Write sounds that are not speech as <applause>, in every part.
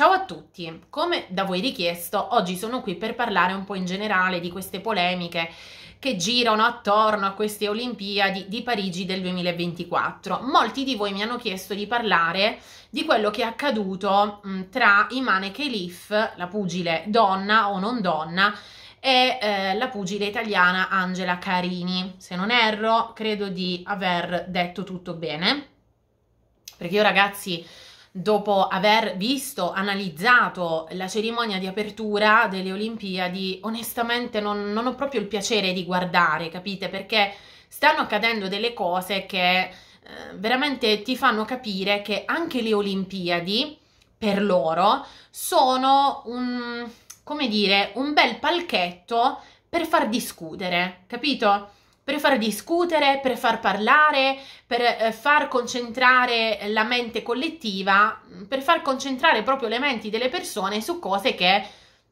Ciao a tutti, come da voi richiesto, oggi sono qui per parlare un po' in generale di queste polemiche che girano attorno a queste Olimpiadi di Parigi del 2024. Molti di voi mi hanno chiesto di parlare di quello che è accaduto mh, mm, tra Imane Khalif, la pugile donna o non donna, e eh, la pugile italiana Angela Carini. Se non erro, credo di aver detto tutto bene. Perché io ragazzi dopo aver visto, analizzato la cerimonia di apertura delle Olimpiadi, onestamente non, non ho proprio il piacere di guardare, capite? Perché stanno accadendo delle cose che eh, veramente ti fanno capire che anche le Olimpiadi, per loro, sono un, come dire, un bel palchetto per far discutere, capito? per far discutere, per far parlare, per eh, far concentrare la mente collettiva, mm, per far concentrare proprio le menti delle persone su cose che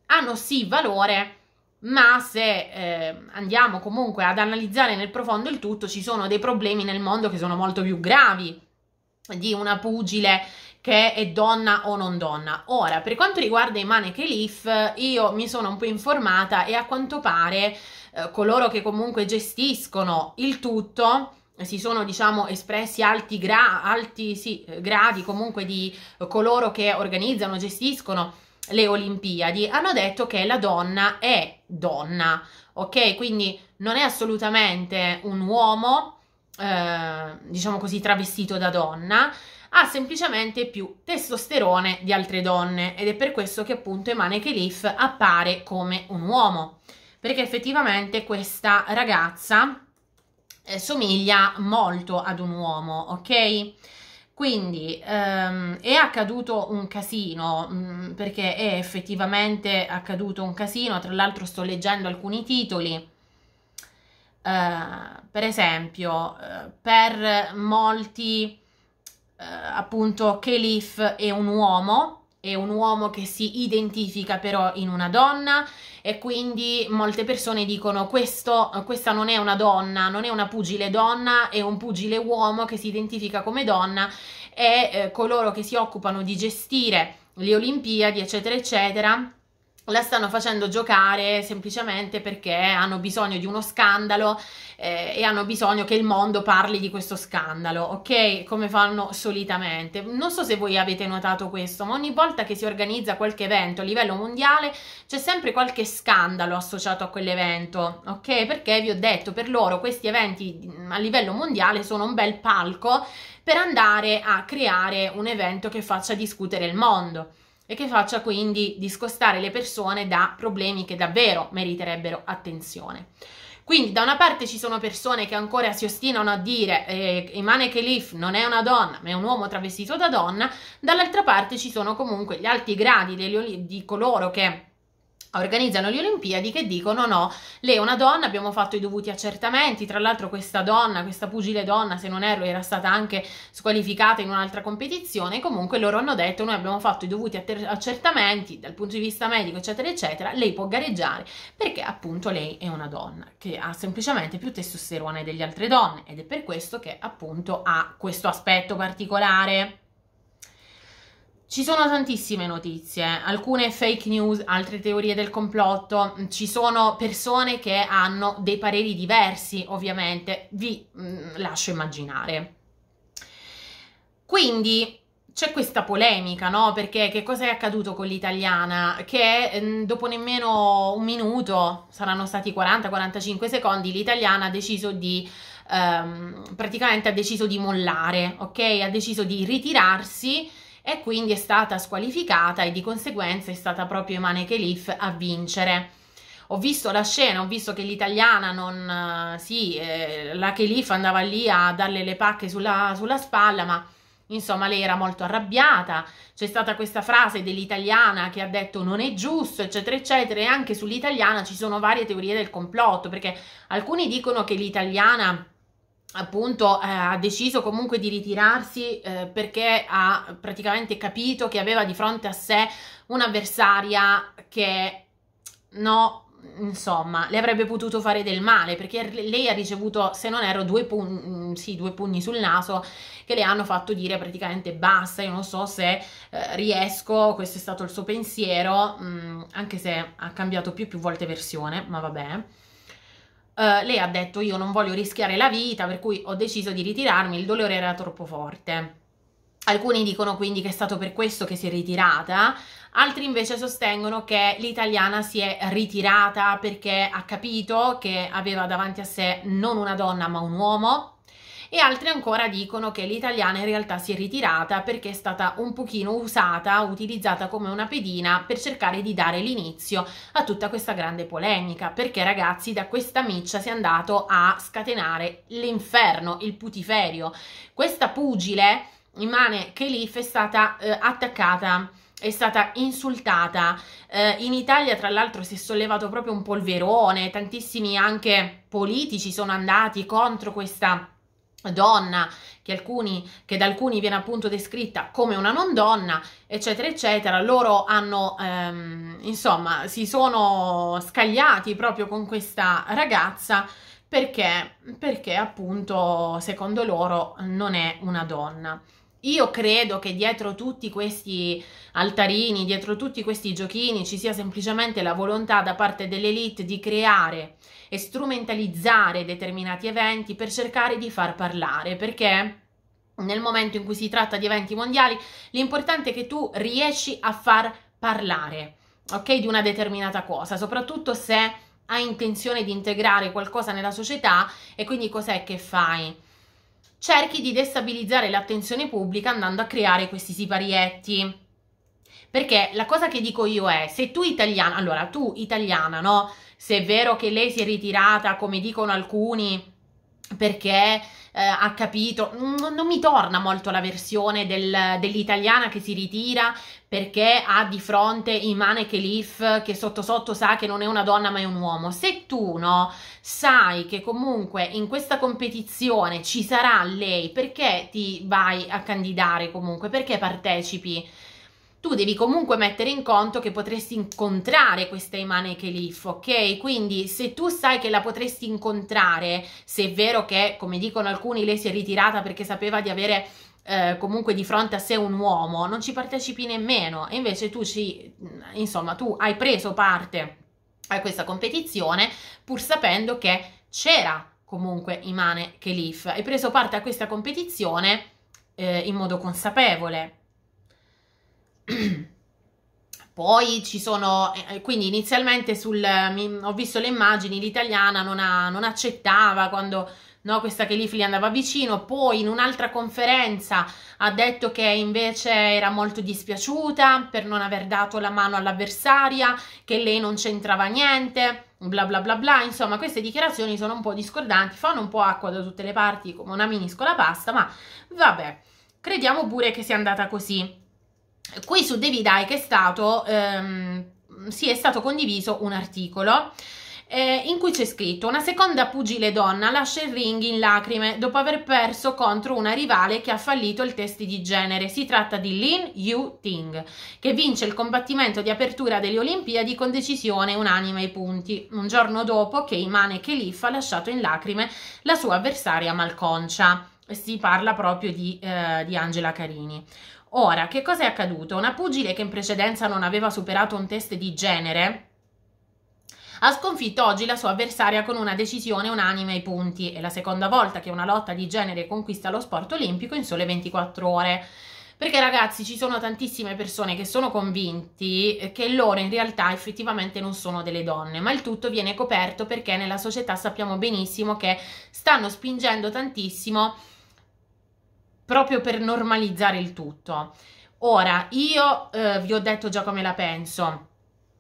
hanno sì valore, ma se eh, andiamo comunque ad analizzare nel profondo il tutto, ci sono dei problemi nel mondo che sono molto più gravi di una pugile che è donna o non donna. Ora, per quanto riguarda i Maneche Leaf, io mi sono un po' informata e a quanto pare eh, coloro che comunque gestiscono il tutto si sono diciamo espressi alti, gra- alti sì, gradi comunque di coloro che organizzano, gestiscono le Olimpiadi, hanno detto che la donna è donna, ok? Quindi non è assolutamente un uomo, eh, diciamo così, travestito da donna, ha semplicemente più testosterone di altre donne ed è per questo che appunto Emane Kelif appare come un uomo perché effettivamente questa ragazza eh, somiglia molto ad un uomo, ok? Quindi ehm, è accaduto un casino, mh, mm, perché è effettivamente accaduto un casino, tra l'altro sto leggendo alcuni titoli. Uh, per esempio, uh, per molti, uh, appunto, Kelif è un uomo, è un uomo che si identifica però in una donna e quindi molte persone dicono questo, questa non è una donna, non è una pugile donna, è un pugile uomo che si identifica come donna e eh, coloro che si occupano di gestire le Olimpiadi eccetera eccetera la stanno facendo giocare semplicemente perché hanno bisogno di uno scandalo eh, e hanno bisogno che il mondo parli di questo scandalo, ok? Come fanno solitamente. Non so se voi avete notato questo, ma ogni volta che si organizza qualche evento a livello mondiale c'è sempre qualche scandalo associato a quell'evento, ok? Perché vi ho detto, per loro questi eventi a livello mondiale sono un bel palco per andare a creare un evento che faccia discutere il mondo e che faccia quindi discostare le persone da problemi che davvero meriterebbero attenzione. Quindi da una parte ci sono persone che ancora si ostinano a dire eh, Imane Khalif non è una donna ma è un uomo travestito da donna, dall'altra parte ci sono comunque gli alti gradi degli, di coloro che organizzano le Olimpiadi che dicono no, lei è una donna, abbiamo fatto i dovuti accertamenti, tra l'altro questa donna, questa pugile donna, se non erro, era stata anche squalificata in un'altra competizione, comunque loro hanno detto noi abbiamo fatto i dovuti accertamenti dal punto di vista medico, eccetera, eccetera, lei può gareggiare perché appunto lei è una donna che ha semplicemente più testosterone degli altre donne ed è per questo che appunto ha questo aspetto particolare. Ci sono tantissime notizie, alcune fake news, altre teorie del complotto, ci sono persone che hanno dei pareri diversi, ovviamente, vi mh, mm, lascio immaginare. Quindi c'è questa polemica, no? Perché che cosa è accaduto con l'italiana? Che mh, mm, dopo nemmeno un minuto, saranno stati 40-45 secondi, l'italiana ha deciso di ehm, praticamente ha deciso di mollare, ok? Ha deciso di ritirarsi e quindi è stata squalificata e di conseguenza è stata proprio Emane Kelif a vincere. Ho visto la scena, ho visto che l'italiana non... Eh, sì, eh, la Kelif andava lì a darle le pacche sulla, sulla spalla, ma insomma lei era molto arrabbiata, c'è stata questa frase dell'italiana che ha detto non è giusto, eccetera, eccetera, e anche sull'italiana ci sono varie teorie del complotto, perché alcuni dicono che l'italiana appunto eh, ha deciso comunque di ritirarsi eh, perché ha praticamente capito che aveva di fronte a sé un'avversaria che no insomma le avrebbe potuto fare del male perché lei ha ricevuto se non erro due, pugni, mm, sì, due pugni sul naso che le hanno fatto dire praticamente basta io non so se eh, riesco questo è stato il suo pensiero mh, mm, anche se ha cambiato più più volte versione ma vabbè eh, lei ha detto io non voglio rischiare la vita, per cui ho deciso di ritirarmi, il dolore era troppo forte. Alcuni dicono quindi che è stato per questo che si è ritirata, altri invece sostengono che l'italiana si è ritirata perché ha capito che aveva davanti a sé non una donna ma un uomo e altri ancora dicono che l'italiana in realtà si è ritirata perché è stata un pochino usata, utilizzata come una pedina per cercare di dare l'inizio a tutta questa grande polemica, perché ragazzi da questa miccia si è andato a scatenare l'inferno, il putiferio. Questa pugile, Imane Kelif, è stata eh, attaccata è stata insultata. Eh, in Italia, tra l'altro, si è sollevato proprio un polverone, tantissimi anche politici sono andati contro questa donna che, alcuni, che, da alcuni viene appunto descritta come una non donna, eccetera, eccetera. Loro hanno, ehm, insomma, si sono scagliati proprio con questa ragazza perché, perché appunto, secondo loro, non è una donna. Io credo che dietro tutti questi altarini, dietro tutti questi giochini ci sia semplicemente la volontà da parte dell'elite di creare e strumentalizzare determinati eventi per cercare di far parlare, perché nel momento in cui si tratta di eventi mondiali l'importante è che tu riesci a far parlare, ok, di una determinata cosa, soprattutto se hai intenzione di integrare qualcosa nella società e quindi cos'è che fai? cerchi di destabilizzare l'attenzione pubblica andando a creare questi siparietti. Perché la cosa che dico io è, se tu italiana, allora tu italiana, no? Se è vero che lei si è ritirata, come dicono alcuni, perché eh, ha capito, non, non, mi torna molto la versione del, dell'italiana che si ritira perché ha di fronte Imane Khalif che sotto sotto sa che non è una donna ma è un uomo. Se tu no, sai che comunque in questa competizione ci sarà lei, perché ti vai a candidare comunque? Perché partecipi? tu devi comunque mettere in conto che potresti incontrare questa Imane Khalif, ok? Quindi se tu sai che la potresti incontrare, se è vero che, come dicono alcuni, lei si è ritirata perché sapeva di avere eh, comunque di fronte a sé un uomo, non ci partecipi nemmeno, invece tu ci, mm, insomma, tu hai preso parte a questa competizione pur sapendo che c'era comunque Imane Kelif, hai preso parte a questa competizione eh, in modo consapevole. <clears throat> Poi ci sono, eh, eh, quindi inizialmente sul, mm, ho visto le immagini, l'italiana non, non accettava quando no? questa che Leafly andava vicino, poi in un'altra conferenza ha detto che invece era molto dispiaciuta per non aver dato la mano all'avversaria, che lei non c'entrava niente, bla bla bla bla, insomma queste dichiarazioni sono un po' discordanti, fanno un po' acqua da tutte le parti come una miniscola pasta, ma vabbè, crediamo pure che sia andata così. Qui su David Icke è stato, ehm, sì, è stato condiviso un articolo eh, in cui c'è scritto una seconda pugile donna lascia il ring in lacrime dopo aver perso contro una rivale che ha fallito il test di genere. Si tratta di Lin Yu Ting, che vince il combattimento di apertura delle Olimpiadi con decisione unanime ai punti, un giorno dopo che Imane Kelif ha lasciato in lacrime la sua avversaria malconcia. Si parla proprio di, eh, di Angela Carini. Ora, che cosa è accaduto? Una pugile che in precedenza non aveva superato un test di genere ha sconfitto oggi la sua avversaria con una decisione unanime ai punti. È la seconda volta che una lotta di genere conquista lo sport olimpico in sole 24 ore perché ragazzi ci sono tantissime persone che sono convinti che loro in realtà effettivamente non sono delle donne, ma il tutto viene coperto perché nella società sappiamo benissimo che stanno spingendo tantissimo proprio per normalizzare il tutto. Ora, io eh, vi ho detto già come la penso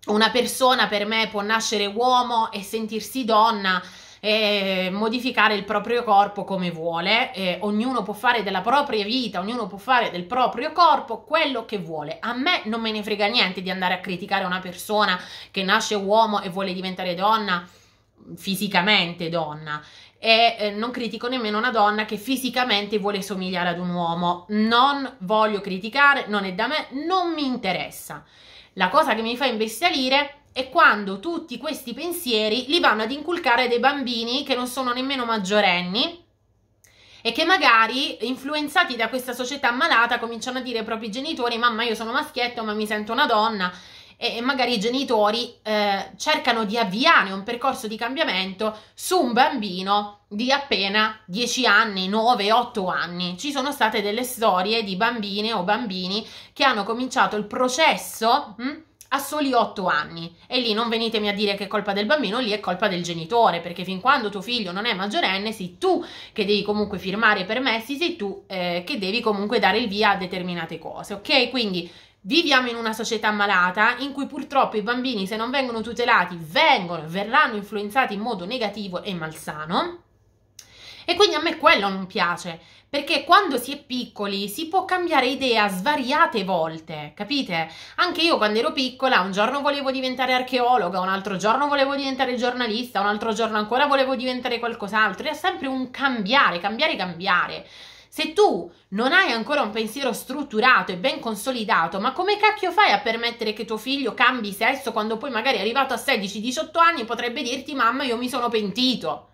una persona per me può nascere uomo e sentirsi donna e modificare il proprio corpo come vuole, e ognuno può fare della propria vita, ognuno può fare del proprio corpo quello che vuole. A me non me ne frega niente di andare a criticare una persona che nasce uomo e vuole diventare donna, fisicamente donna. E eh, non critico nemmeno una donna che fisicamente vuole somigliare ad un uomo. Non voglio criticare, non è da me, non mi interessa. La cosa che mi fa imbestialire è quando tutti questi pensieri li vanno ad inculcare dei bambini che non sono nemmeno maggiorenni e che magari influenzati da questa società malata cominciano a dire ai propri genitori mamma io sono maschietto ma mi sento una donna e magari i genitori eh, cercano di avviare un percorso di cambiamento su un bambino di appena 10 anni, 9, 8 anni. Ci sono state delle storie di bambine o bambini che hanno cominciato il processo hm, a soli 8 anni e lì non venitemi a dire che è colpa del bambino, lì è colpa del genitore perché fin quando tuo figlio non è maggiorenne sei tu che devi comunque firmare i permessi, sei tu eh, che devi comunque dare il via a determinate cose, ok? Quindi Viviamo in una società malata in cui purtroppo i bambini, se non vengono tutelati, vengono, verranno influenzati in modo negativo e malsano. E quindi a me quello non piace, perché quando si è piccoli si può cambiare idea svariate volte, capite? Anche io quando ero piccola un giorno volevo diventare archeologa, un altro giorno volevo diventare giornalista, un altro giorno ancora volevo diventare qualcos'altro, è sempre un cambiare, cambiare, cambiare. Se tu non hai ancora un pensiero strutturato e ben consolidato, ma come cacchio fai a permettere che tuo figlio cambi sesso quando poi magari arrivato a 16-18 anni potrebbe dirti mamma io mi sono pentito?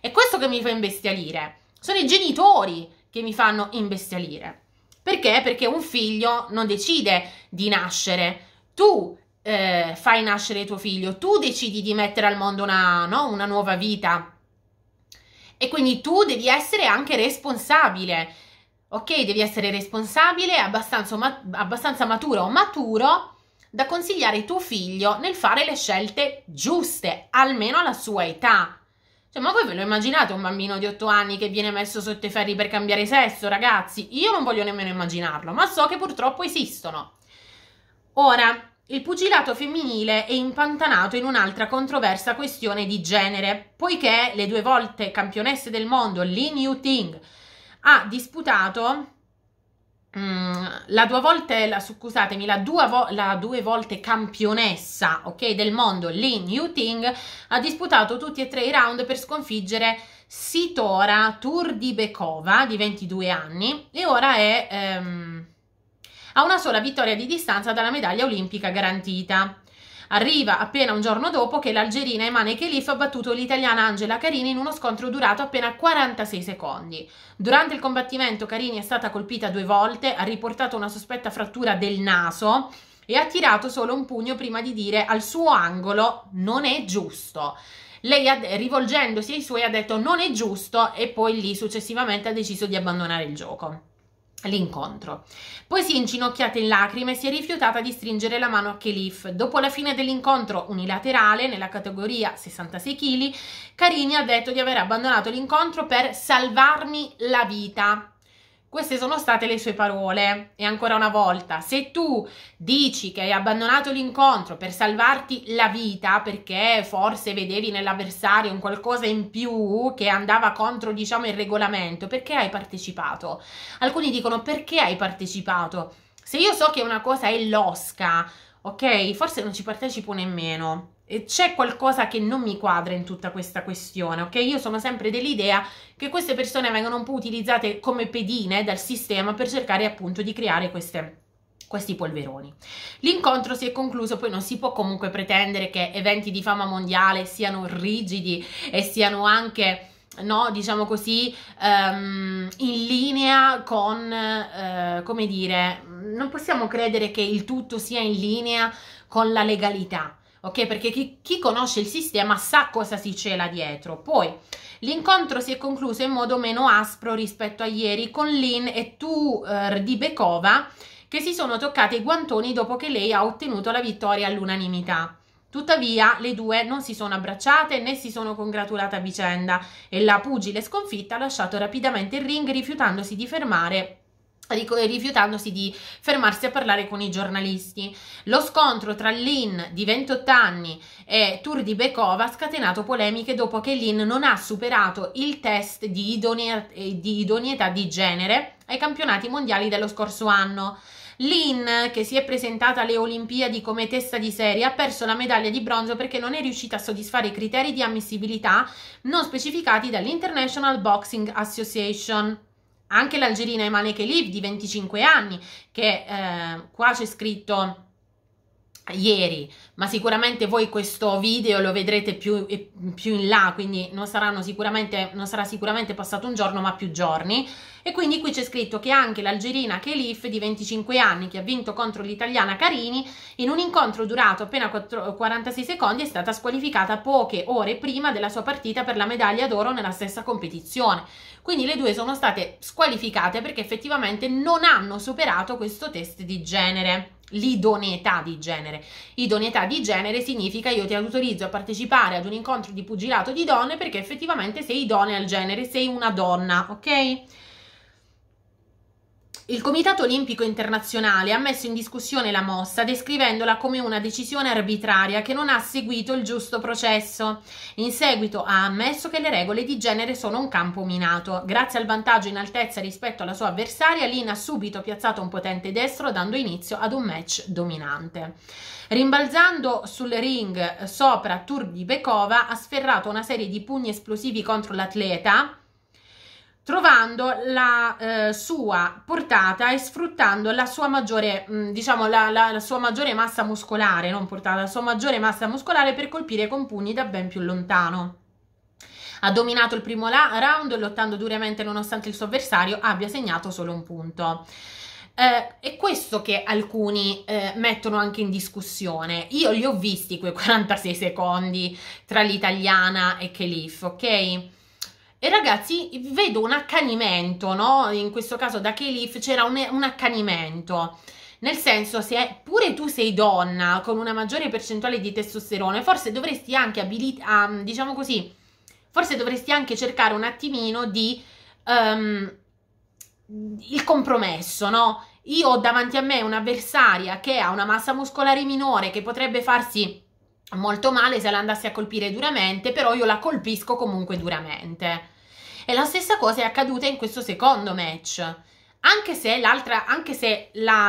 È questo che mi fa imbestialire. Sono i genitori che mi fanno imbestialire. Perché? Perché un figlio non decide di nascere. Tu eh, fai nascere tuo figlio, tu decidi di mettere al mondo una, no, una nuova vita e quindi tu devi essere anche responsabile, ok? Devi essere responsabile, abbastanza, ma- abbastanza maturo o maturo da consigliare tuo figlio nel fare le scelte giuste, almeno alla sua età. Cioè, ma voi ve lo immaginate un bambino di 8 anni che viene messo sotto i ferri per cambiare sesso, ragazzi? Io non voglio nemmeno immaginarlo, ma so che purtroppo esistono. Ora, il pugilato femminile è impantanato in un'altra controversa questione di genere, poiché le due volte campionesse del mondo Lin Ting ha disputato mm, la due volte, la, scusatemi, la due, vo, la due volte campionessa okay, del mondo Lin Ting ha disputato tutti e tre i round per sconfiggere Sitora Turdibekova di 22 anni e ora è ehm, a una sola vittoria di distanza dalla medaglia olimpica garantita. Arriva appena un giorno dopo che l'algerina Emane Kelif ha battuto l'italiana Angela Carini in uno scontro durato appena 46 secondi. Durante il combattimento Carini è stata colpita due volte, ha riportato una sospetta frattura del naso e ha tirato solo un pugno prima di dire al suo angolo non è giusto. Lei ha, rivolgendosi ai suoi ha detto non è giusto e poi lì successivamente ha deciso di abbandonare il gioco l'incontro. Poi si è inginocchiata in lacrime e si è rifiutata di stringere la mano a Khalif. Dopo la fine dell'incontro unilaterale nella categoria 66 kg, Carini ha detto di aver abbandonato l'incontro per salvarmi la vita. Queste sono state le sue parole. E ancora una volta, se tu dici che hai abbandonato l'incontro per salvarti la vita perché forse vedevi nell'avversario un qualcosa in più che andava contro, diciamo, il regolamento, perché hai partecipato? Alcuni dicono perché hai partecipato? Se io so che una cosa è losca, ok, forse non ci partecipo nemmeno c'è qualcosa che non mi quadra in tutta questa questione, ok? Io sono sempre dell'idea che queste persone vengano un po' utilizzate come pedine dal sistema per cercare appunto di creare queste questi polveroni. L'incontro si è concluso, poi non si può comunque pretendere che eventi di fama mondiale siano rigidi e siano anche no, diciamo così, um, in linea con, uh, come dire, non possiamo credere che il tutto sia in linea con la legalità ok? Perché chi, chi, conosce il sistema sa cosa si cela dietro. Poi l'incontro si è concluso in modo meno aspro rispetto a ieri con Lynn e Tur di Bekova che si sono toccate i guantoni dopo che lei ha ottenuto la vittoria all'unanimità. Tuttavia, le due non si sono abbracciate né si sono congratulate a vicenda e la pugile sconfitta ha lasciato rapidamente il ring rifiutandosi di fermare rifiutandosi di fermarsi a parlare con i giornalisti. Lo scontro tra Lin di 28 anni e Bekova ha scatenato polemiche dopo che Lin non ha superato il test di, idone- di idoneità di genere ai campionati mondiali dello scorso anno. Lin, che si è presentata alle Olimpiadi come testa di serie, ha perso la medaglia di bronzo perché non è riuscita a soddisfare i criteri di ammissibilità non specificati dall'International Boxing Association anche l'algerina Emane Liv di 25 anni, che eh, qua c'è scritto ieri, ma sicuramente voi questo video lo vedrete più, più in là, quindi non, non, sarà sicuramente passato un giorno, ma più giorni. E quindi qui c'è scritto che anche l'algerina Kelif di 25 anni che ha vinto contro l'italiana Carini in un incontro durato appena 4, 46 secondi è stata squalificata poche ore prima della sua partita per la medaglia d'oro nella stessa competizione. Quindi le due sono state squalificate perché effettivamente non hanno superato questo test di genere l'idoneità di genere. Idoneità di genere significa io ti autorizzo a partecipare ad un incontro di pugilato di donne perché effettivamente sei idonea al genere, sei una donna, ok? Il Comitato Olimpico Internazionale ha messo in discussione la mossa descrivendola come una decisione arbitraria che non ha seguito il giusto processo. In seguito ha ammesso che le regole di genere sono un campo minato. Grazie al vantaggio in altezza rispetto alla sua avversaria, Lina ha subito piazzato un potente destro dando inizio ad un match dominante. Rimbalzando sul ring sopra Turbi Bekova ha sferrato una serie di pugni esplosivi contro l'atleta trovando la eh, sua portata e sfruttando la sua maggiore, mh, mm, diciamo, la, la, la, sua maggiore massa muscolare, non portata, la sua maggiore massa muscolare per colpire con pugni da ben più lontano. Ha dominato il primo round, lottando duramente nonostante il suo avversario abbia segnato solo un punto. Eh, è questo che alcuni eh, mettono anche in discussione. Io li ho visti quei 46 <laughs> secondi tra l'italiana e Kelif, ok? E ragazzi, vedo un accanimento, no? In questo caso da Kelif c'era un, un accanimento. Nel senso, se pure tu sei donna con una maggiore percentuale di testosterone, forse dovresti anche abilitare, um, diciamo così, forse dovresti anche cercare un attimino di um, il compromesso, no? Io ho davanti a me un'avversaria che ha una massa muscolare minore, che potrebbe farsi molto male se la andassi a colpire duramente, però io la colpisco comunque duramente. E la stessa cosa è accaduta in questo secondo match. Anche se l'altra, anche se la,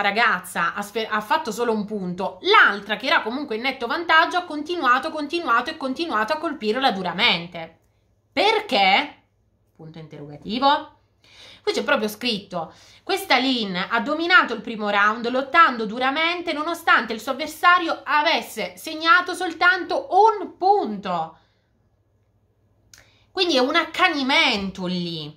ragazza ha, ha, fatto solo un punto, l'altra che era comunque in netto vantaggio ha continuato, continuato e continuato a colpirla duramente. Perché? Punto interrogativo. Qui c'è proprio scritto: questa Lin ha dominato il primo round lottando duramente nonostante il suo avversario avesse segnato soltanto un punto. Quindi è un accanimento lì.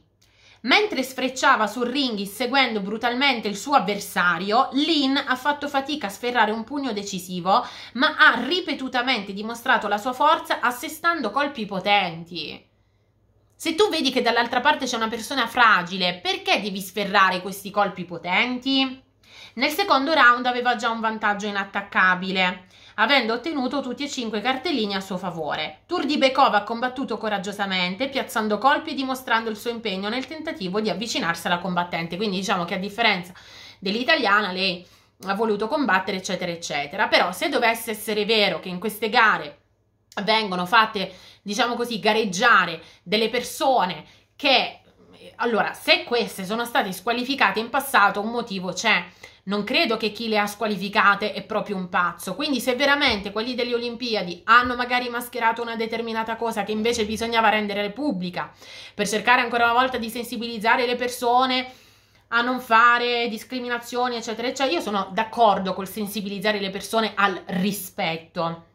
Mentre sfrecciava sul ring seguendo brutalmente il suo avversario, Lin ha fatto fatica a sferrare un pugno decisivo, ma ha ripetutamente dimostrato la sua forza assestando colpi potenti. Se tu vedi che dall'altra parte c'è una persona fragile, perché devi sferrare questi colpi potenti? Nel secondo round aveva già un vantaggio inattaccabile, avendo ottenuto tutti e cinque cartellini a suo favore. Turdibekov ha combattuto coraggiosamente, piazzando colpi e dimostrando il suo impegno nel tentativo di avvicinarsi alla combattente. Quindi diciamo che a differenza dell'italiana lei ha voluto combattere, eccetera, eccetera. Però se dovesse essere vero che in queste gare vengono fatte, diciamo così, gareggiare delle persone che allora, se queste sono state squalificate in passato, un motivo c'è. Non credo che chi le ha squalificate è proprio un pazzo. Quindi, se veramente quelli delle Olimpiadi hanno magari mascherato una determinata cosa che invece bisognava rendere pubblica per cercare ancora una volta di sensibilizzare le persone a non fare discriminazioni, eccetera, eccetera, io sono d'accordo col sensibilizzare le persone al rispetto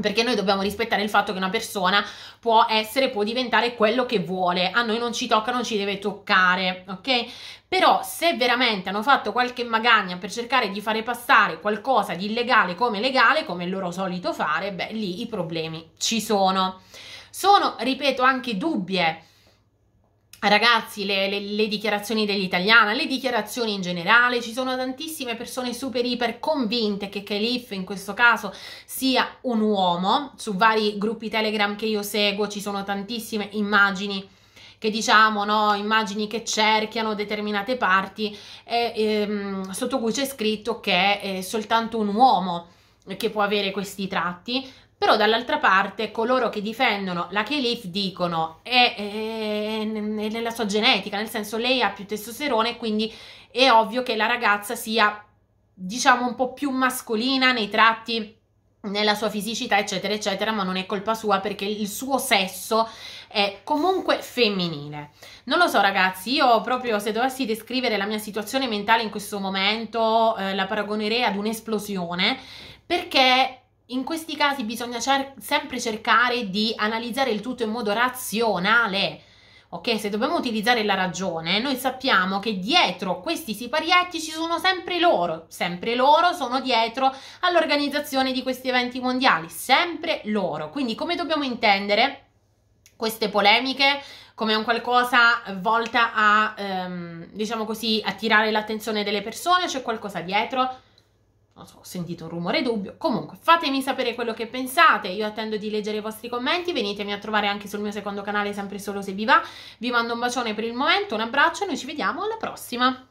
perché noi dobbiamo rispettare il fatto che una persona può essere, può diventare quello che vuole, a noi non ci tocca, non ci deve toccare, ok? Però se veramente hanno fatto qualche magagna per cercare di fare passare qualcosa di illegale come legale, come è loro solito fare, beh, lì i problemi ci sono. Sono, ripeto, anche dubbie Ah, ragazzi, le, le, le dichiarazioni dell'italiana, le dichiarazioni in generale, ci sono tantissime persone super iper convinte che Calif in questo caso sia un uomo, su vari gruppi Telegram che io seguo ci sono tantissime immagini che diciamo, no, immagini che cerchiano determinate parti eh, ehm, sotto cui c'è scritto che è eh, soltanto un uomo che può avere questi tratti, però dall'altra parte coloro che difendono la Khalif dicono è, è, è, nella sua genetica, nel senso lei ha più testosterone quindi è ovvio che la ragazza sia diciamo un po' più mascolina nei tratti, nella sua fisicità eccetera eccetera ma non è colpa sua perché il suo sesso è comunque femminile. Non lo so ragazzi, io proprio se dovessi descrivere la mia situazione mentale in questo momento eh, la paragonerei ad un'esplosione perché in questi casi bisogna cer- sempre cercare di analizzare il tutto in modo razionale. Ok, se dobbiamo utilizzare la ragione, noi sappiamo che dietro questi siparietti ci sono sempre loro, sempre loro sono dietro all'organizzazione di questi eventi mondiali, sempre loro. Quindi come dobbiamo intendere queste polemiche? come un qualcosa volta a, ehm, diciamo così, attirare l'attenzione delle persone, c'è qualcosa dietro? non so, ho sentito un rumore dubbio. Comunque, fatemi sapere quello che pensate. Io attendo di leggere i vostri commenti. Venitemi a trovare anche sul mio secondo canale, sempre solo se vi va. Vi mando un bacione per il momento, un abbraccio e noi ci vediamo alla prossima.